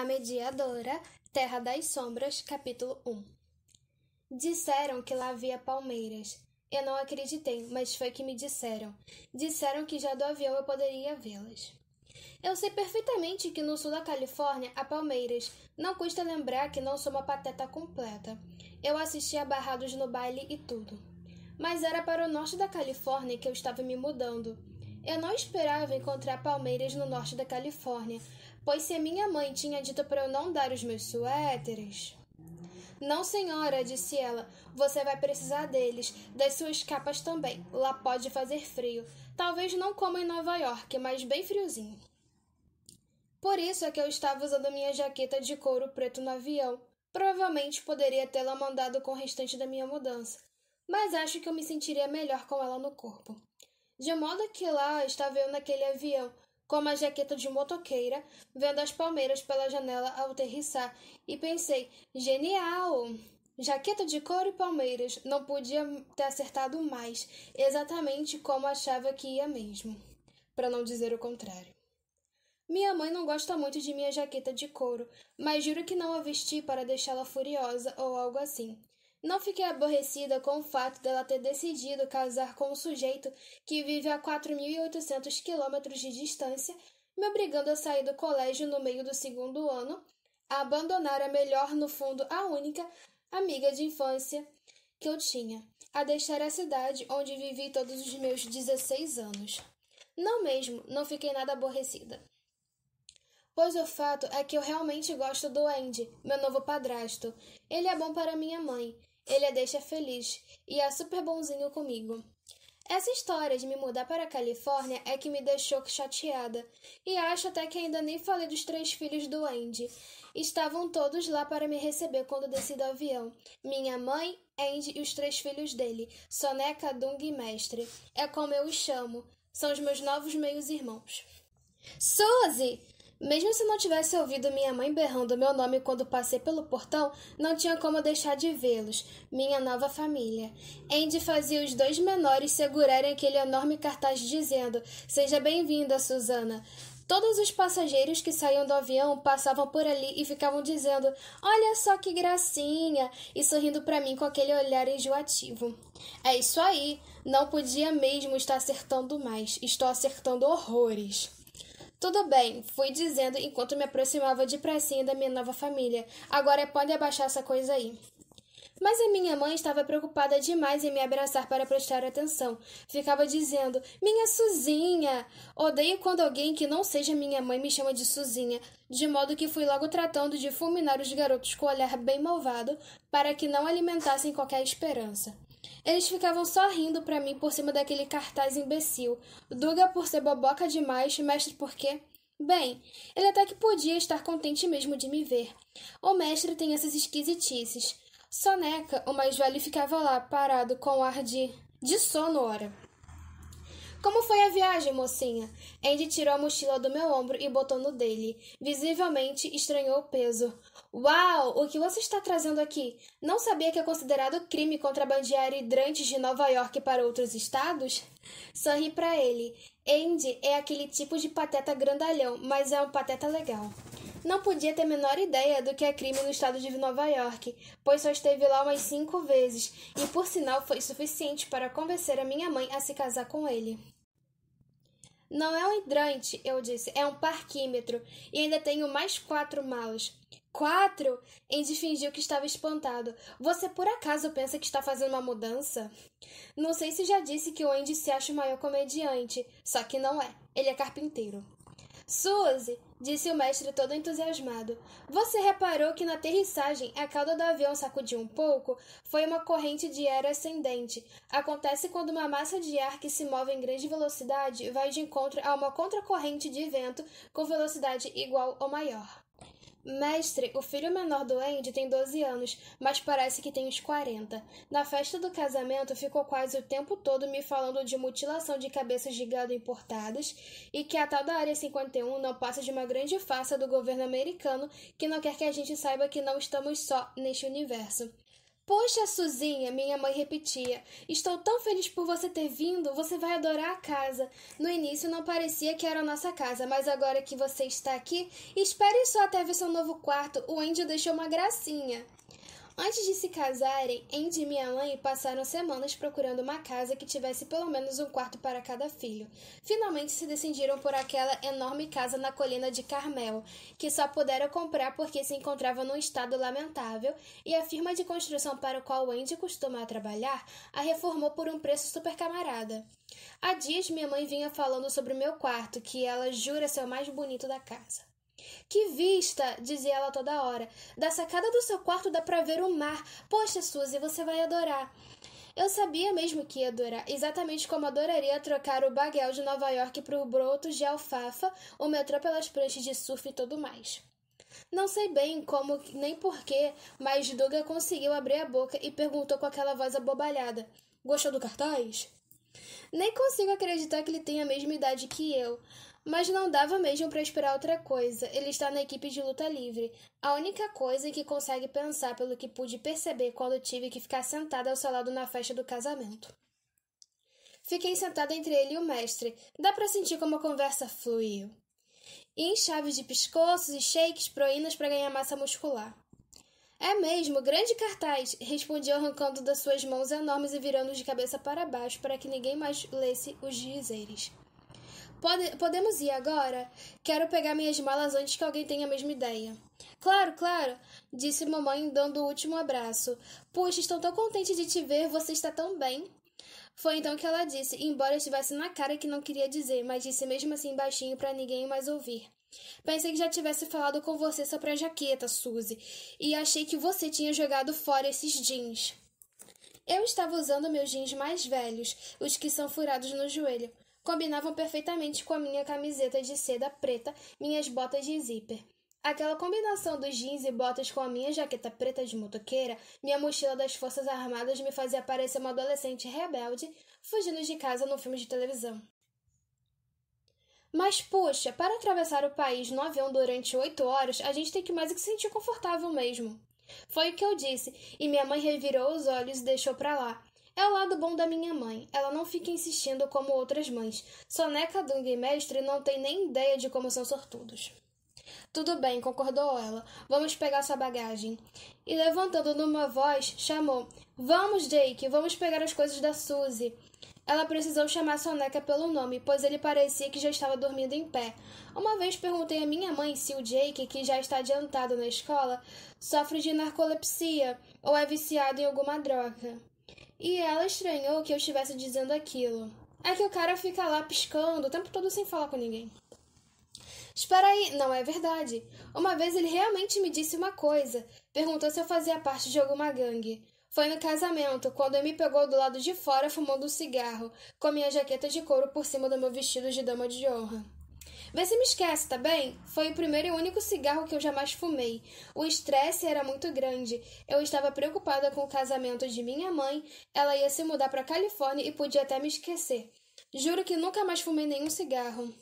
A Mediadora, Terra das Sombras, capítulo 1 Disseram que lá havia palmeiras. Eu não acreditei, mas foi que me disseram. Disseram que já do avião eu poderia vê-las. Eu sei perfeitamente que no sul da Califórnia há palmeiras. Não custa lembrar que não sou uma pateta completa. Eu assisti a barrados no baile e tudo. Mas era para o norte da Califórnia que eu estava me mudando. Eu não esperava encontrar palmeiras no norte da Califórnia, Pois se minha mãe tinha dito para eu não dar os meus suéteres. Não, senhora, disse ela, você vai precisar deles, das suas capas também. Lá pode fazer frio. Talvez não como em Nova York, mas bem friozinho. Por isso é que eu estava usando minha jaqueta de couro preto no avião. Provavelmente poderia tê-la mandado com o restante da minha mudança, mas acho que eu me sentiria melhor com ela no corpo. De modo que lá estava eu naquele avião, como a jaqueta de motoqueira, vendo as palmeiras pela janela ao aterrissar, e pensei: genial! Jaqueta de couro e palmeiras, não podia ter acertado mais, exatamente como achava que ia mesmo, para não dizer o contrário. Minha mãe não gosta muito de minha jaqueta de couro, mas juro que não a vesti para deixá-la furiosa ou algo assim. Não fiquei aborrecida com o fato dela ter decidido casar com um sujeito que vive a 4.800 quilômetros de distância, me obrigando a sair do colégio no meio do segundo ano, a abandonar a melhor, no fundo, a única amiga de infância que eu tinha, a deixar a cidade onde vivi todos os meus 16 anos. Não mesmo, não fiquei nada aborrecida. Pois o fato é que eu realmente gosto do Andy, meu novo padrasto. Ele é bom para minha mãe ele a deixa feliz e é super bonzinho comigo. Essa história de me mudar para a Califórnia é que me deixou chateada, e acho até que ainda nem falei dos três filhos do Andy. Estavam todos lá para me receber quando desci do avião. Minha mãe, Andy e os três filhos dele, Soneca, Dung e Mestre. É como eu os chamo. São os meus novos meios-irmãos. Suzy! Mesmo se não tivesse ouvido minha mãe berrando meu nome quando passei pelo portão, não tinha como deixar de vê-los, minha nova família. Andy fazia os dois menores segurarem aquele enorme cartaz dizendo: Seja bem-vinda, Susana. Todos os passageiros que saíam do avião passavam por ali e ficavam dizendo: Olha só que gracinha! e sorrindo para mim com aquele olhar enjoativo. É isso aí! Não podia mesmo estar acertando mais, estou acertando horrores. Tudo bem, fui dizendo enquanto me aproximava de pressinha da minha nova família. Agora é pode abaixar essa coisa aí. Mas a minha mãe estava preocupada demais em me abraçar para prestar atenção. Ficava dizendo: Minha Suzinha! Odeio quando alguém que não seja minha mãe me chama de Suzinha, de modo que fui logo tratando de fulminar os garotos com o olhar bem malvado para que não alimentassem qualquer esperança. Eles ficavam só rindo para mim por cima daquele cartaz imbecil. Duga por ser boboca demais, mestre por quê? Bem, ele até que podia estar contente mesmo de me ver. O mestre tem essas esquisitices. Soneca, o mais velho, ficava lá, parado, com ar de. de sono, ora. Como foi a viagem, mocinha? Andy tirou a mochila do meu ombro e botou no dele. Visivelmente estranhou o peso. Uau, o que você está trazendo aqui? Não sabia que é considerado crime contrabandear hidrantes de Nova York para outros estados? Sorri para ele. Andy é aquele tipo de pateta grandalhão, mas é um pateta legal. Não podia ter a menor ideia do que é crime no estado de Nova York, pois só esteve lá umas cinco vezes, e por sinal foi suficiente para convencer a minha mãe a se casar com ele. Não é um hidrante, eu disse, é um parquímetro, e ainda tenho mais quatro malas. Quatro? Andy fingiu que estava espantado. Você por acaso pensa que está fazendo uma mudança? Não sei se já disse que o Andy se acha o maior comediante, só que não é. Ele é carpinteiro. Suzy, disse o mestre todo entusiasmado. Você reparou que na aterrissagem a cauda do avião sacudiu um pouco? Foi uma corrente de ar ascendente. Acontece quando uma massa de ar que se move em grande velocidade vai de encontro a uma contracorrente de vento com velocidade igual ou maior. Mestre, o filho menor do Andy tem 12 anos, mas parece que tem uns 40. Na festa do casamento, ficou quase o tempo todo me falando de mutilação de cabeças de gado importadas e que a tal da Área 51 não passa de uma grande farsa do governo americano que não quer que a gente saiba que não estamos só neste universo. Poxa, Suzinha, minha mãe repetia, estou tão feliz por você ter vindo, você vai adorar a casa. No início não parecia que era a nossa casa, mas agora que você está aqui, espere só até ver seu novo quarto, o Andy deixou uma gracinha. Antes de se casarem, Andy e minha mãe passaram semanas procurando uma casa que tivesse pelo menos um quarto para cada filho. Finalmente se decidiram por aquela enorme casa na colina de Carmel, que só puderam comprar porque se encontrava num estado lamentável, e a firma de construção para a qual Andy costuma trabalhar a reformou por um preço super camarada. Há dias minha mãe vinha falando sobre o meu quarto, que ela jura ser o mais bonito da casa. Que vista! dizia ela toda hora. Da sacada do seu quarto dá para ver o mar. Poxa, Suzy, você vai adorar. Eu sabia mesmo que ia adorar, exatamente como adoraria trocar o baguel de Nova York o broto de alfafa, o metrô pelas pranchas de surf e tudo mais. Não sei bem como nem porquê, mas Duga conseguiu abrir a boca e perguntou com aquela voz abobalhada: Gostou do cartaz? Nem consigo acreditar que ele tenha a mesma idade que eu. Mas não dava mesmo para esperar outra coisa. Ele está na equipe de luta livre. A única coisa que consegue pensar pelo que pude perceber quando tive que ficar sentada ao seu lado na festa do casamento. Fiquei sentada entre ele e o mestre. Dá para sentir como a conversa fluiu. E em chaves de pescoços e shakes, proínas para ganhar massa muscular. É mesmo, grande cartaz, respondi arrancando das suas mãos enormes e virando de cabeça para baixo para que ninguém mais lesse os dizeres. Pode, podemos ir agora? Quero pegar minhas malas antes que alguém tenha a mesma ideia. Claro, claro, disse mamãe, dando o último abraço. Puxa, estou tão contente de te ver, você está tão bem. Foi então que ela disse, embora estivesse na cara que não queria dizer, mas disse mesmo assim baixinho para ninguém mais ouvir. Pensei que já tivesse falado com você sobre a jaqueta, Suzy, e achei que você tinha jogado fora esses jeans. Eu estava usando meus jeans mais velhos, os que são furados no joelho combinavam perfeitamente com a minha camiseta de seda preta, minhas botas de zíper. Aquela combinação dos jeans e botas com a minha jaqueta preta de motoqueira, minha mochila das Forças Armadas me fazia parecer uma adolescente rebelde fugindo de casa num filme de televisão. Mas, puxa, para atravessar o país no avião durante oito horas, a gente tem que mais é que se sentir confortável mesmo. Foi o que eu disse, e minha mãe revirou os olhos e deixou para lá. É o lado bom da minha mãe. Ela não fica insistindo como outras mães. Soneca, Dunga e Mestre não tem nem ideia de como são sortudos. Tudo bem, concordou ela. Vamos pegar sua bagagem. E levantando numa voz, chamou: Vamos, Jake, vamos pegar as coisas da Suzy. Ela precisou chamar Soneca pelo nome, pois ele parecia que já estava dormindo em pé. Uma vez perguntei à minha mãe se o Jake, que já está adiantado na escola, sofre de narcolepsia ou é viciado em alguma droga. E ela estranhou que eu estivesse dizendo aquilo. É que o cara fica lá piscando o tempo todo sem falar com ninguém. Espera aí, não é verdade. Uma vez ele realmente me disse uma coisa. Perguntou se eu fazia parte de alguma gangue. Foi no casamento, quando ele me pegou do lado de fora fumando um cigarro, com minha jaqueta de couro por cima do meu vestido de dama de honra. Vê se me esquece, tá bem? Foi o primeiro e único cigarro que eu jamais fumei. O estresse era muito grande. Eu estava preocupada com o casamento de minha mãe, ela ia se mudar para Califórnia e podia até me esquecer. Juro que nunca mais fumei nenhum cigarro.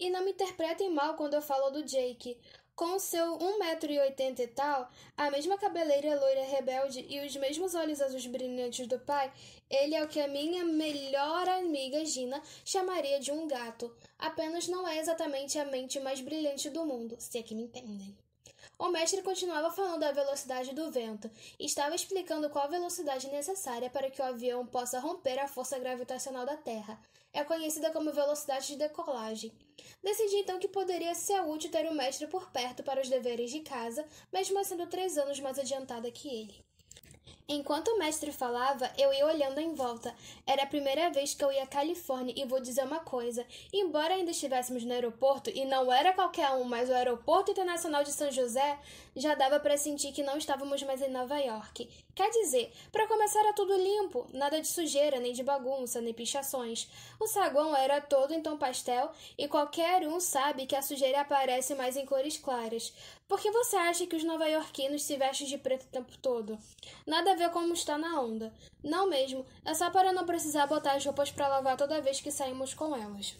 E não me interpretem mal quando eu falo do Jake. Com seu 1,80m e tal, a mesma cabeleira loira rebelde e os mesmos olhos azuis brilhantes do pai, ele é o que a minha melhor amiga Gina chamaria de um gato. Apenas não é exatamente a mente mais brilhante do mundo, se é que me entendem. O mestre continuava falando da velocidade do vento e estava explicando qual a velocidade necessária para que o avião possa romper a força gravitacional da Terra. É conhecida como velocidade de decolagem. Decidi então que poderia ser útil ter o mestre por perto para os deveres de casa, mesmo sendo três anos mais adiantada que ele. Enquanto o mestre falava, eu ia olhando em volta. Era a primeira vez que eu ia à Califórnia e vou dizer uma coisa: embora ainda estivéssemos no aeroporto, e não era qualquer um, mas o Aeroporto Internacional de São José, já dava para sentir que não estávamos mais em Nova York. Quer dizer, para começar era tudo limpo, nada de sujeira, nem de bagunça, nem pichações. O saguão era todo em tom pastel e qualquer um sabe que a sujeira aparece mais em cores claras. Por que você acha que os nova-iorquinos se vestem de preto o tempo todo? Nada a ver como está na onda. Não mesmo, é só para não precisar botar as roupas para lavar toda vez que saímos com elas.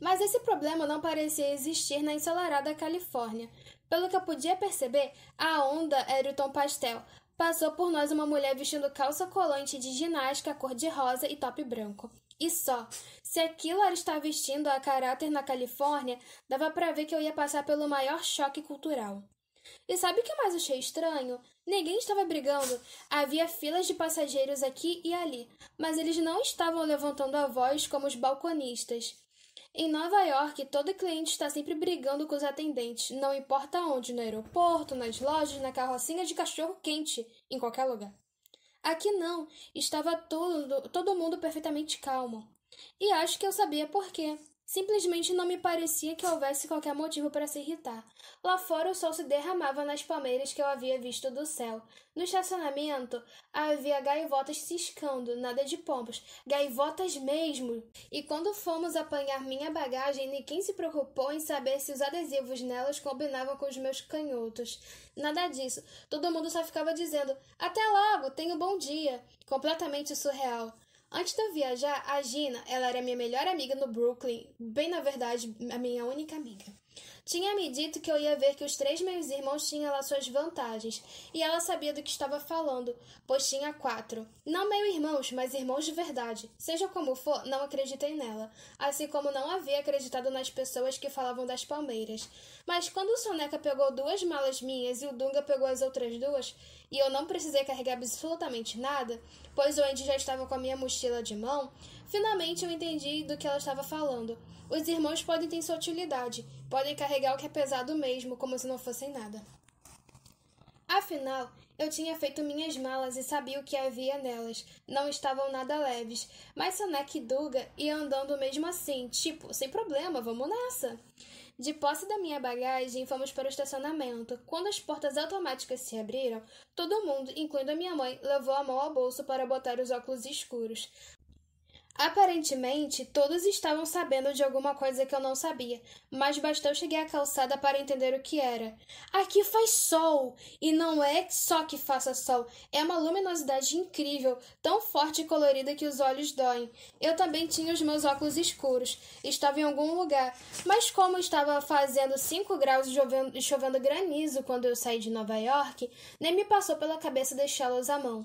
Mas esse problema não parecia existir na ensolarada Califórnia. Pelo que eu podia perceber, a onda era o tom pastel. Passou por nós uma mulher vestindo calça colante de ginástica cor-de-rosa e top branco e só. Se aquilo era estar vestindo a caráter na Califórnia, dava para ver que eu ia passar pelo maior choque cultural. E sabe o que mais achei estranho? Ninguém estava brigando. Havia filas de passageiros aqui e ali, mas eles não estavam levantando a voz como os balconistas. Em Nova York, todo cliente está sempre brigando com os atendentes, não importa onde, no aeroporto, nas lojas, na carrocinha de cachorro quente, em qualquer lugar. Aqui não, estava todo, todo mundo perfeitamente calmo. E acho que eu sabia por quê. Simplesmente não me parecia que houvesse qualquer motivo para se irritar. Lá fora o sol se derramava nas palmeiras que eu havia visto do céu. No estacionamento havia gaivotas ciscando, nada de pombos, gaivotas mesmo. E quando fomos apanhar minha bagagem, ninguém se preocupou em saber se os adesivos nelas combinavam com os meus canhotos. Nada disso. Todo mundo só ficava dizendo: "Até logo, tenha um bom dia". Completamente surreal. Antes de eu viajar, a Gina, ela era minha melhor amiga no Brooklyn, bem na verdade, a minha única amiga. Tinha me dito que eu ia ver que os três meus irmãos tinham lá suas vantagens, e ela sabia do que estava falando, pois tinha quatro. Não meio irmãos, mas irmãos de verdade. Seja como for, não acreditei nela, assim como não havia acreditado nas pessoas que falavam das palmeiras. Mas quando o Soneca pegou duas malas minhas e o Dunga pegou as outras duas, e eu não precisei carregar absolutamente nada, pois o Andy já estava com a minha mochila de mão, finalmente eu entendi do que ela estava falando. Os irmãos podem ter sua utilidade, podem carregar o que é pesado mesmo, como se não fossem nada. Afinal, eu tinha feito minhas malas e sabia o que havia nelas. Não estavam nada leves, mas Sonek e Duga iam andando mesmo assim, tipo, sem problema, vamos nessa. De posse da minha bagagem, fomos para o estacionamento. Quando as portas automáticas se abriram, todo mundo, incluindo a minha mãe, levou a mão ao bolso para botar os óculos escuros. Aparentemente, todos estavam sabendo de alguma coisa que eu não sabia, mas bastou chegar à calçada para entender o que era. Aqui faz sol! E não é só que faça sol, é uma luminosidade incrível, tão forte e colorida que os olhos doem. Eu também tinha os meus óculos escuros, estava em algum lugar, mas como estava fazendo 5 graus e chovendo, chovendo granizo quando eu saí de Nova York, nem me passou pela cabeça deixá-los à mão.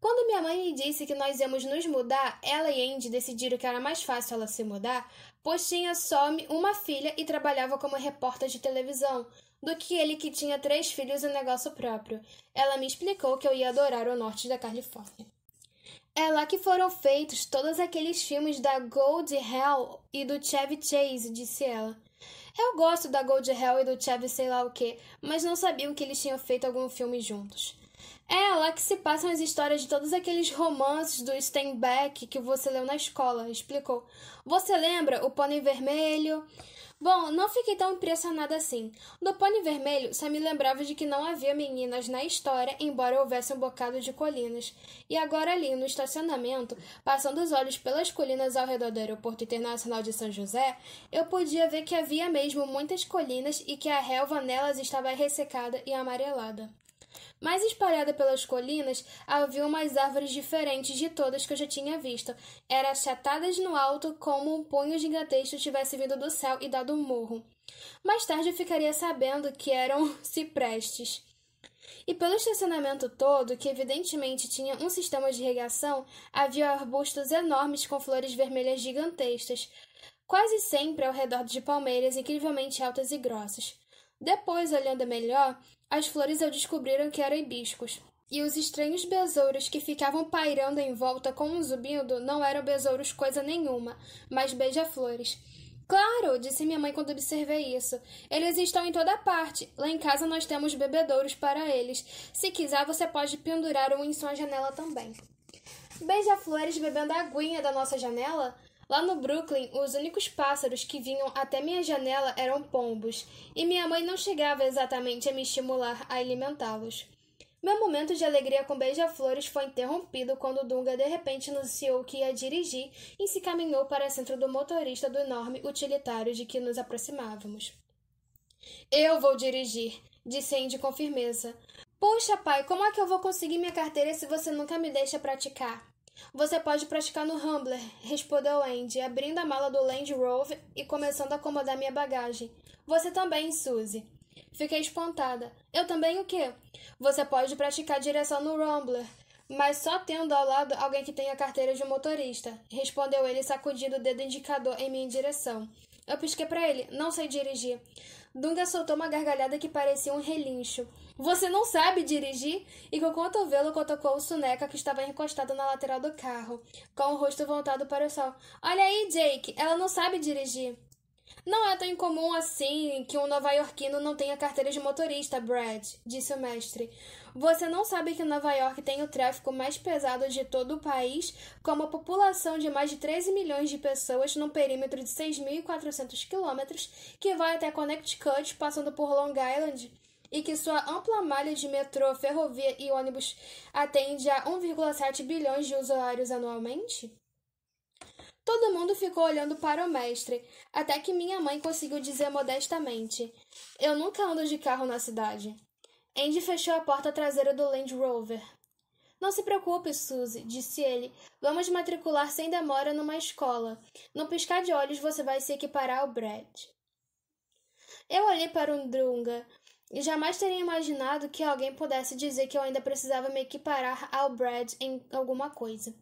Quando minha mãe me disse que nós íamos nos mudar, ela e Andy decidiram que era mais fácil ela se mudar, pois tinha só uma filha e trabalhava como repórter de televisão, do que ele que tinha três filhos e um negócio próprio. Ela me explicou que eu ia adorar o norte da Califórnia. É lá que foram feitos todos aqueles filmes da Gold Hell e do Chevy Chase, disse ela. Eu gosto da Gold Hell e do Chevy sei lá o que, mas não sabiam que eles tinham feito algum filme juntos. É, lá que se passam as histórias de todos aqueles romances do Steinbeck que você leu na escola, explicou. Você lembra o Pônei Vermelho? Bom, não fiquei tão impressionada assim. Do Pônei Vermelho, só me lembrava de que não havia meninas na história, embora houvesse um bocado de colinas. E agora ali, no estacionamento, passando os olhos pelas colinas ao redor do Aeroporto Internacional de São José, eu podia ver que havia mesmo muitas colinas e que a relva nelas estava ressecada e amarelada. Mais espalhada pelas colinas, havia umas árvores diferentes de todas que eu já tinha visto. Eram achatadas no alto, como um punho gigantesco tivesse vindo do céu e dado um morro. Mais tarde eu ficaria sabendo que eram ciprestes. E pelo estacionamento todo, que evidentemente tinha um sistema de irrigação, havia arbustos enormes com flores vermelhas gigantescas, quase sempre ao redor de palmeiras incrivelmente altas e grossas. Depois, olhando melhor, as flores ao descobriram que eram hibiscos, e os estranhos besouros que ficavam pairando em volta com um zumbido não eram besouros coisa nenhuma, mas beija-flores. Claro, disse minha mãe quando observei isso. Eles estão em toda parte. Lá em casa nós temos bebedouros para eles. Se quiser, você pode pendurar um em sua janela também. Beija-flores bebendo a aguinha da nossa janela? Lá no Brooklyn, os únicos pássaros que vinham até minha janela eram pombos, e minha mãe não chegava exatamente a me estimular a alimentá-los. Meu momento de alegria com beija-flores foi interrompido quando Dunga de repente anunciou que ia dirigir e se caminhou para o centro do motorista do enorme utilitário de que nos aproximávamos. Eu vou dirigir, disse Andy com firmeza. Poxa, pai, como é que eu vou conseguir minha carteira se você nunca me deixa praticar? Você pode praticar no Rambler, respondeu Andy, abrindo a mala do Land Rover e começando a acomodar minha bagagem. Você também, Suzy. Fiquei espantada. Eu também o quê? Você pode praticar direção no Rambler, mas só tendo ao lado alguém que tenha carteira de motorista, respondeu ele sacudindo o dedo indicador em minha direção. Eu pisquei para ele, não sei dirigir. Dunga soltou uma gargalhada que parecia um relincho. Você não sabe dirigir? E com o cotovelo colocou o soneca que estava encostado na lateral do carro, com o rosto voltado para o sol. Olha aí, Jake, ela não sabe dirigir. Não é tão incomum assim que um nova-iorquino não tenha carteira de motorista, Brad, disse o mestre. Você não sabe que Nova York tem o tráfico mais pesado de todo o país, com uma população de mais de 13 milhões de pessoas num perímetro de 6.400 quilômetros que vai até Connecticut, passando por Long Island, e que sua ampla malha de metrô, ferrovia e ônibus atende a 1,7 bilhões de usuários anualmente? Todo mundo ficou olhando para o mestre, até que minha mãe conseguiu dizer modestamente: Eu nunca ando de carro na cidade. Andy fechou a porta traseira do Land Rover. Não se preocupe, Suzy, disse ele. Vamos matricular sem demora numa escola. No piscar de olhos você vai se equiparar ao Brad. Eu olhei para o Drunga e jamais teria imaginado que alguém pudesse dizer que eu ainda precisava me equiparar ao Brad em alguma coisa.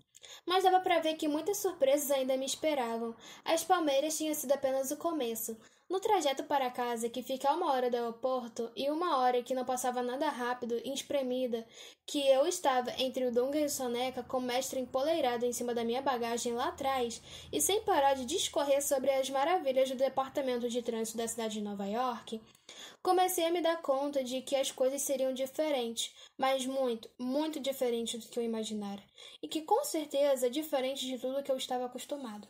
Mas dava para ver que muitas surpresas ainda me esperavam. As palmeiras tinham sido apenas o começo. No trajeto para casa, que fica uma hora do aeroporto, e uma hora que não passava nada rápido espremida, que eu estava entre o Dunga e o Soneca, com o mestre empoleirado em cima da minha bagagem lá atrás, e sem parar de discorrer sobre as maravilhas do departamento de trânsito da cidade de Nova York, comecei a me dar conta de que as coisas seriam diferentes, mas muito, muito diferentes do que eu imaginara, e que com certeza diferentes de tudo que eu estava acostumado.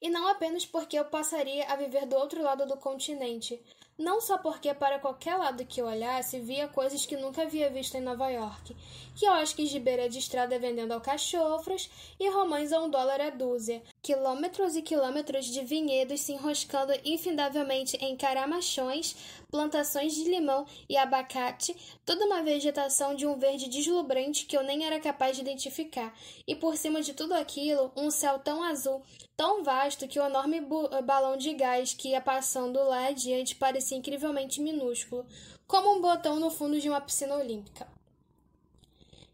E não apenas porque eu passaria a viver do outro lado do continente, não só porque para qualquer lado que eu olhasse via coisas que nunca havia visto em Nova York, quiosques de beira de estrada vendendo alcachofras e romães a um dólar a dúzia, quilômetros e quilômetros de vinhedos se enroscando infindavelmente em caramachões, plantações de limão e abacate, toda uma vegetação de um verde deslumbrante que eu nem era capaz de identificar, e por cima de tudo aquilo, um céu tão azul, tão vasto que o enorme eh, balão de gás que ia passando lá adiante parecia incrivelmente minúsculo, como um botão no fundo de uma piscina olímpica.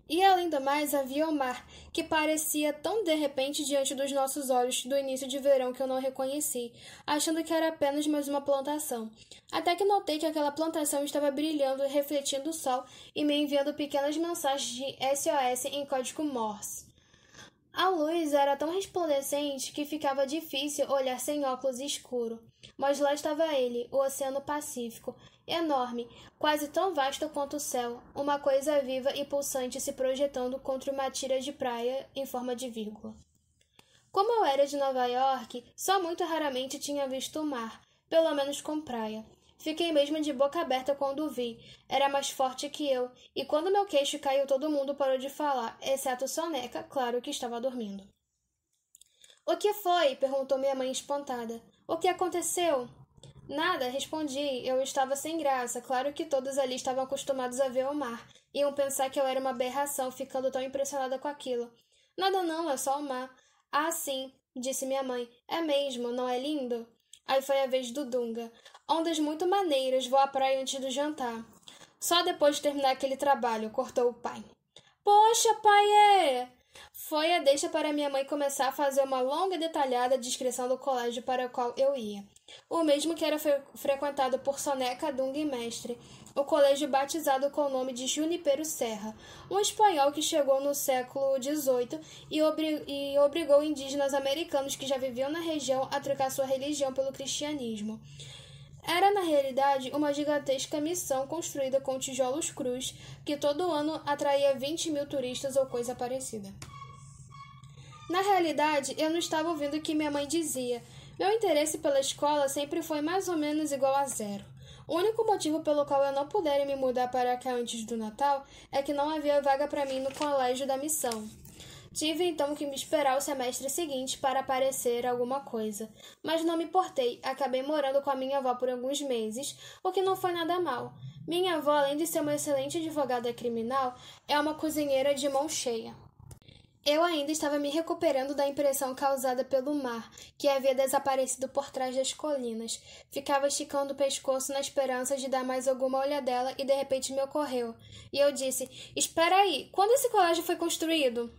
E além do mais, havia o mar, que parecia tão de repente diante dos nossos olhos do início de verão que eu não reconheci, achando que era apenas mais uma plantação. Até que notei que aquela plantação estava brilhando, refletindo o sol e me enviando pequenas mensagens de SOS em código Morse. A luz era tão resplandecente que ficava difícil olhar sem óculos escuro. Mas lá estava ele, o Oceano Pacífico, enorme, quase tão vasto quanto o céu, uma coisa viva e pulsante se projetando contra uma tira de praia em forma de vírgula. Como eu era de Nova York, só muito raramente tinha visto o mar, pelo menos com praia. Fiquei mesmo de boca aberta quando o vi. Era mais forte que eu, e quando meu queixo caiu, todo mundo parou de falar, exceto Soneca, claro que estava dormindo. O que foi? perguntou minha mãe espantada. O que aconteceu? Nada, respondi. Eu estava sem graça. Claro que todos ali estavam acostumados a ver o mar. Iam pensar que eu era uma aberração, ficando tão impressionada com aquilo. Nada não, é só o mar. Ah, sim, disse minha mãe. É mesmo, não é lindo? Aí foi a vez do Dunga. Ondas muito maneiras, vou à praia antes do jantar. Só depois de terminar aquele trabalho, cortou o pai. Poxa, pai, é! Foi a deixa para minha mãe começar a fazer uma longa e detalhada descrição do colégio para o qual eu ia o mesmo que era fre frequentado por Soneca, Dunga e Mestre, o colégio batizado com o nome de Junipero Serra, um espanhol que chegou no século XVIII e, obri e obrigou indígenas americanos que já viviam na região a trocar sua religião pelo cristianismo. Era, na realidade, uma gigantesca missão construída com tijolos crus, que todo ano atraía 20 mil turistas ou coisa parecida. Na realidade, eu não estava ouvindo o que minha mãe dizia, meu interesse pela escola sempre foi mais ou menos igual a zero. O único motivo pelo qual eu não pudera me mudar para cá antes do Natal é que não havia vaga para mim no colégio da missão. Tive então que me esperar o semestre seguinte para aparecer alguma coisa, mas não me importei, acabei morando com a minha avó por alguns meses, o que não foi nada mal. Minha avó, além de ser uma excelente advogada criminal, é uma cozinheira de mão cheia. Eu ainda estava me recuperando da impressão causada pelo mar, que havia desaparecido por trás das colinas. Ficava esticando o pescoço na esperança de dar mais alguma olhadela e de repente me ocorreu. E eu disse: Espera aí, quando esse colégio foi construído?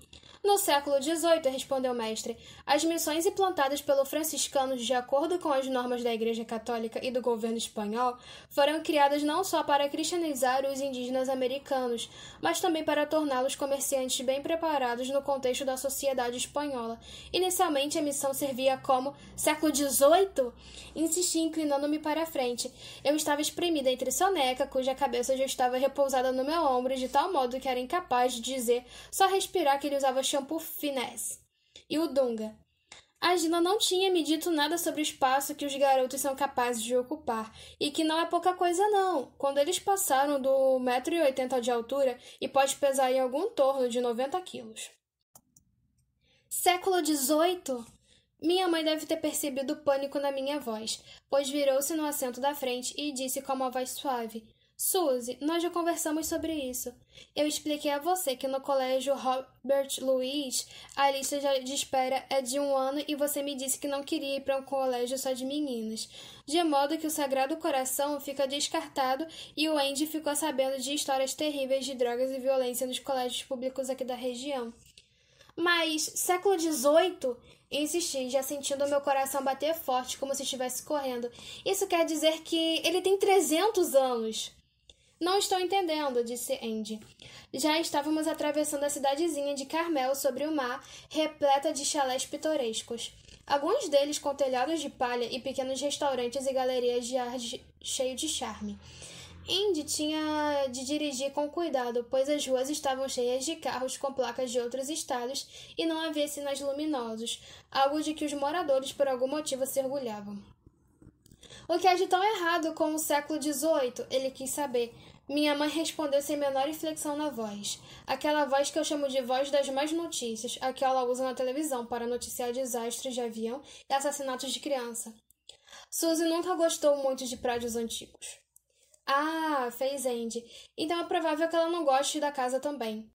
No século XVIII, respondeu o mestre, as missões implantadas pelos franciscanos de acordo com as normas da Igreja Católica e do governo espanhol foram criadas não só para cristianizar os indígenas americanos, mas também para torná-los comerciantes bem preparados no contexto da sociedade espanhola. Inicialmente, a missão servia como século XVIII? Insisti inclinando-me para a frente. Eu estava espremida entre soneca, cuja cabeça já estava repousada no meu ombro de tal modo que era incapaz de dizer, só respirar que ele usava shampoo Finesse e o Dunga. A Gina não tinha me dito nada sobre o espaço que os garotos são capazes de ocupar, e que não é pouca coisa não. Quando eles passaram do 1,80m de altura e pode pesar em algum torno de 90 quilos. Século XVIII? Minha mãe deve ter percebido o pânico na minha voz, pois virou-se no assento da frente e disse com uma voz suave: Suzy, nós já conversamos sobre isso. Eu expliquei a você que no colégio Robert Louis a lista de espera é de um ano e você me disse que não queria ir para um colégio só de meninas. De modo que o Sagrado Coração fica descartado e o Andy ficou sabendo de histórias terríveis de drogas e violência nos colégios públicos aqui da região. Mas, século XVIII? Insisti, já sentindo meu coração bater forte, como se estivesse correndo. Isso quer dizer que ele tem 300 anos. Não estou entendendo, disse Andy. Já estávamos atravessando a cidadezinha de Carmel sobre o mar, repleta de chalés pitorescos. Alguns deles com telhados de palha e pequenos restaurantes e galerias de ar cheio de charme. Indy tinha de dirigir com cuidado, pois as ruas estavam cheias de carros com placas de outros estados e não havia sinais luminosos, algo de que os moradores por algum motivo se orgulhavam. O que há de tão errado com o século XVIII? Ele quis saber. Minha mãe respondeu sem menor inflexão na voz. Aquela voz que eu chamo de voz das más notícias, a que ela usa na televisão para noticiar desastres de avião e assassinatos de criança. Suzy nunca gostou muito de prédios antigos. Ah, fez Andy. Então é provável que ela não goste da casa também.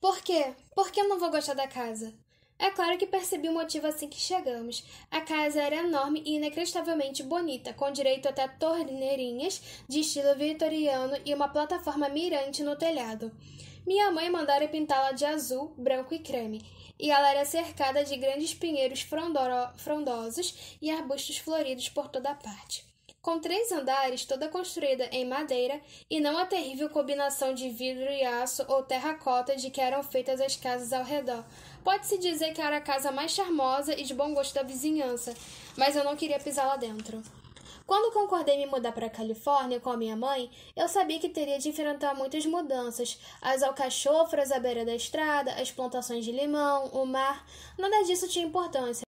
Por quê? Por que eu não vou gostar da casa? É claro que percebi o motivo assim que chegamos. A casa era enorme e inacreditavelmente bonita, com direito até torneirinhas de estilo vitoriano e uma plataforma mirante no telhado. Minha mãe mandara pintá-la de azul, branco e creme, e ela era cercada de grandes pinheiros frondosos e arbustos floridos por toda a parte. Com três andares, toda construída em madeira, e não a terrível combinação de vidro e aço ou terracota de que eram feitas as casas ao redor, Pode-se dizer que era a casa mais charmosa e de bom gosto da vizinhança, mas eu não queria pisar lá dentro. Quando concordei me mudar para a Califórnia com a minha mãe, eu sabia que teria de enfrentar muitas mudanças: as alcachofras à beira da estrada, as plantações de limão, o mar. Nada disso tinha importância.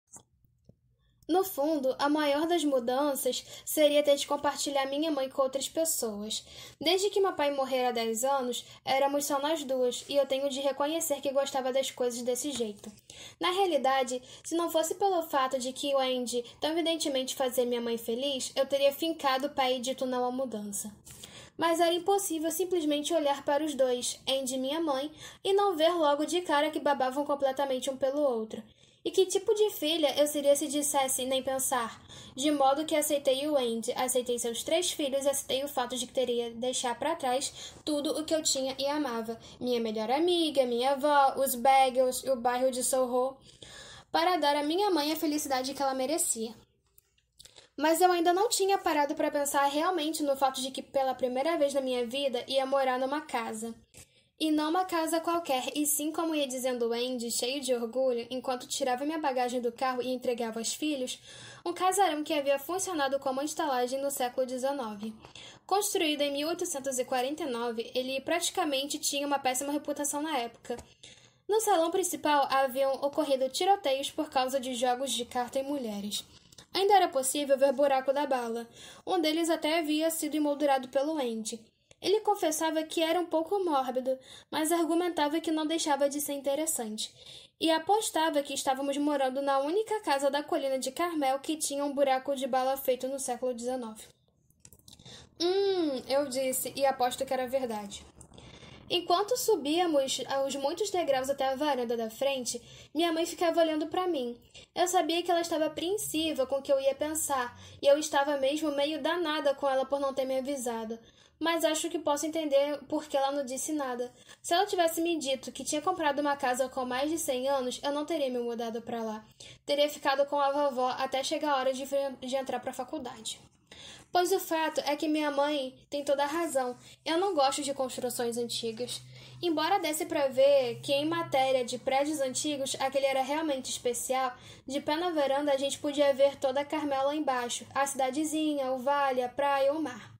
No fundo, a maior das mudanças seria ter de compartilhar minha mãe com outras pessoas. Desde que meu pai morrera há 10 anos, éramos só nós duas, e eu tenho de reconhecer que gostava das coisas desse jeito. Na realidade, se não fosse pelo fato de que o Andy tão evidentemente fazia minha mãe feliz, eu teria fincado o pai e dito não à mudança mas era impossível simplesmente olhar para os dois, Andy e minha mãe, e não ver logo de cara que babavam completamente um pelo outro. E que tipo de filha eu seria se dissesse nem pensar? De modo que aceitei o Andy, aceitei seus três filhos, aceitei o fato de que teria deixar para trás tudo o que eu tinha e amava: minha melhor amiga, minha avó, os bagels, e o bairro de Soho, para dar à minha mãe a felicidade que ela merecia. Mas eu ainda não tinha parado para pensar realmente no fato de que pela primeira vez na minha vida ia morar numa casa. E não uma casa qualquer, e sim, como ia dizendo Andy, cheio de orgulho, enquanto tirava minha bagagem do carro e entregava aos filhos, um casarão que havia funcionado como estalagem no século XIX. Construído em 1849, ele praticamente tinha uma péssima reputação na época. No salão principal haviam ocorrido tiroteios por causa de jogos de carta e mulheres. Ainda era possível ver buraco da bala. Um deles até havia sido emoldurado pelo Andy. Ele confessava que era um pouco mórbido, mas argumentava que não deixava de ser interessante. E apostava que estávamos morando na única casa da colina de Carmel que tinha um buraco de bala feito no século XIX. Hum, eu disse, e aposto que era verdade. Enquanto subíamos aos muitos degraus até a varanda da frente, minha mãe ficava olhando para mim. Eu sabia que ela estava apreensiva com o que eu ia pensar, e eu estava mesmo meio danada com ela por não ter me avisado mas acho que posso entender porque ela não disse nada. Se ela tivesse me dito que tinha comprado uma casa com mais de 100 anos, eu não teria me mudado para lá. Teria ficado com a vovó até chegar a hora de, de entrar para a faculdade. Pois o fato é que minha mãe tem toda a razão. Eu não gosto de construções antigas. Embora desse para ver que em matéria de prédios antigos aquele era realmente especial, de pé na varanda a gente podia ver toda a Carmela embaixo, a cidadezinha, o vale, a praia, o mar.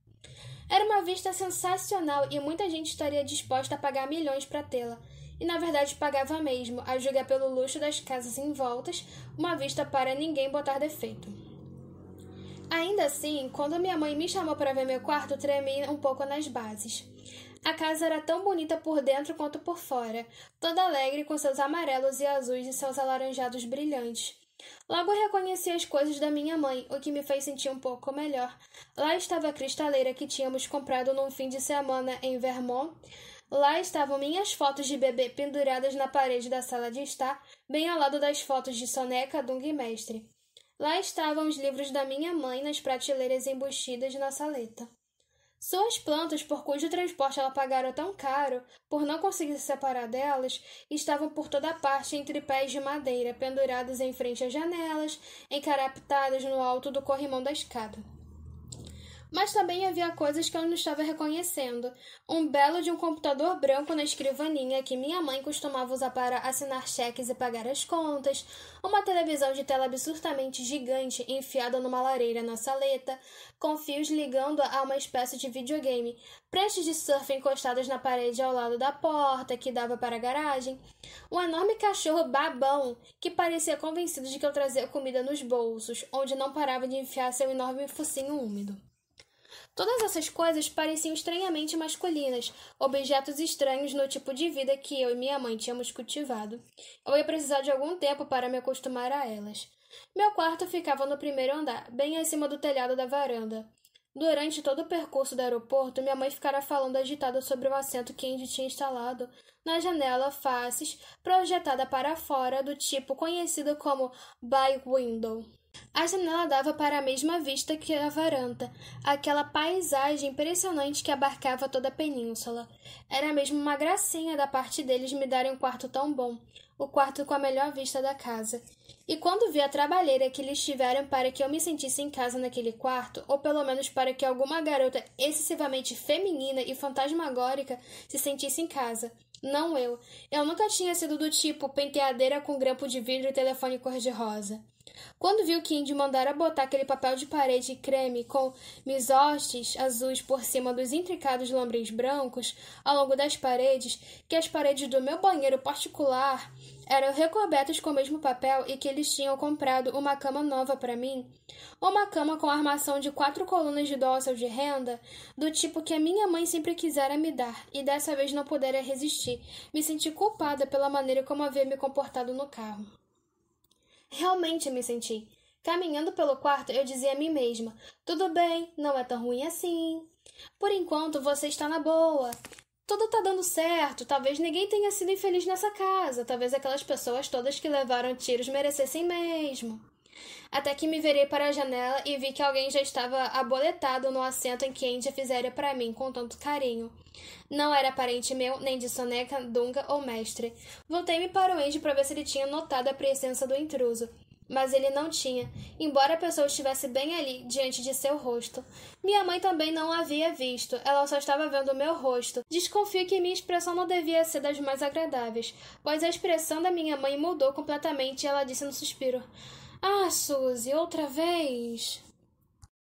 Era uma vista sensacional e muita gente estaria disposta a pagar milhões para tê-la. E na verdade pagava mesmo, a julgar pelo luxo das casas em voltas, uma vista para ninguém botar defeito. Ainda assim, quando minha mãe me chamou para ver meu quarto, tremi um pouco nas bases. A casa era tão bonita por dentro quanto por fora, toda alegre com seus amarelos e azuis e seus alaranjados brilhantes. Logo reconheci as coisas da minha mãe, o que me fez sentir um pouco melhor. Lá estava a cristaleira que tínhamos comprado num fim de semana em Vermont. Lá estavam minhas fotos de bebê penduradas na parede da sala de estar, bem ao lado das fotos de Soneca, Dung e Mestre. Lá estavam os livros da minha mãe nas prateleiras embutidas na saleta. São as plantas por cujo transporte ela pagara tão caro, por não conseguir se separar delas, estavam por toda parte entre pés de madeira, penduradas em frente às janelas, encaraptadas no alto do corrimão da escada mas também havia coisas que eu não estava reconhecendo. Um belo de um computador branco na escrivaninha que minha mãe costumava usar para assinar cheques e pagar as contas, uma televisão de tela absurdamente gigante enfiada numa lareira na saleta, com fios ligando a uma espécie de videogame, pranchas de surf encostadas na parede ao lado da porta que dava para a garagem, um enorme cachorro babão que parecia convencido de que eu trazia comida nos bolsos, onde não parava de enfiar seu enorme focinho úmido. Todas essas coisas pareciam estranhamente masculinas, objetos estranhos no tipo de vida que eu e minha mãe tínhamos cultivado. Eu ia precisar de algum tempo para me acostumar a elas. Meu quarto ficava no primeiro andar, bem acima do telhado da varanda. Durante todo o percurso do aeroporto, minha mãe ficara falando agitada sobre o assento que Andy tinha instalado na janela faces projetada para fora, do tipo conhecido como by window. A janela dava para a mesma vista que a varanda, aquela paisagem impressionante que abarcava toda a península. Era mesmo uma gracinha da parte deles me darem um quarto tão bom, o quarto com a melhor vista da casa. E quando vi a trabalheira que lhes tiveram para que eu me sentisse em casa naquele quarto, ou pelo menos para que alguma garota excessivamente feminina e fantasmagórica se sentisse em casa, não eu. Eu nunca tinha sido do tipo penteadeira com grampo de vidro e telefone cor-de-rosa. Quando vi o Kind mandara botar aquele papel de parede creme com misostes azuis por cima dos intricados lambris brancos ao longo das paredes, que as paredes do meu banheiro particular eram recobertas com o mesmo papel e que eles tinham comprado uma cama nova para mim, uma cama com armação de quatro colunas de dócil de renda, do tipo que a minha mãe sempre quisera me dar, e dessa vez não pudera resistir. Me senti culpada pela maneira como havia me comportado no carro. Realmente me senti. Caminhando pelo quarto, eu dizia a mim mesma: Tudo bem, não é tão ruim assim. Por enquanto, você está na boa tudo tá dando certo, talvez ninguém tenha sido infeliz nessa casa, talvez aquelas pessoas todas que levaram tiros merecessem mesmo. Até que me virei para a janela e vi que alguém já estava aboletado no assento em que India fizera para mim com tanto carinho. Não era parente meu, nem de Soneca, Dunga ou Mestre. Voltei-me para o Indy para ver se ele tinha notado a presença do intruso. Mas ele não tinha, embora a pessoa estivesse bem ali, diante de seu rosto. Minha mãe também não havia visto, ela só estava vendo o meu rosto. Desconfio que minha expressão não devia ser das mais agradáveis, pois a expressão da minha mãe mudou completamente e ela disse no suspiro: Ah, Suzy, outra vez!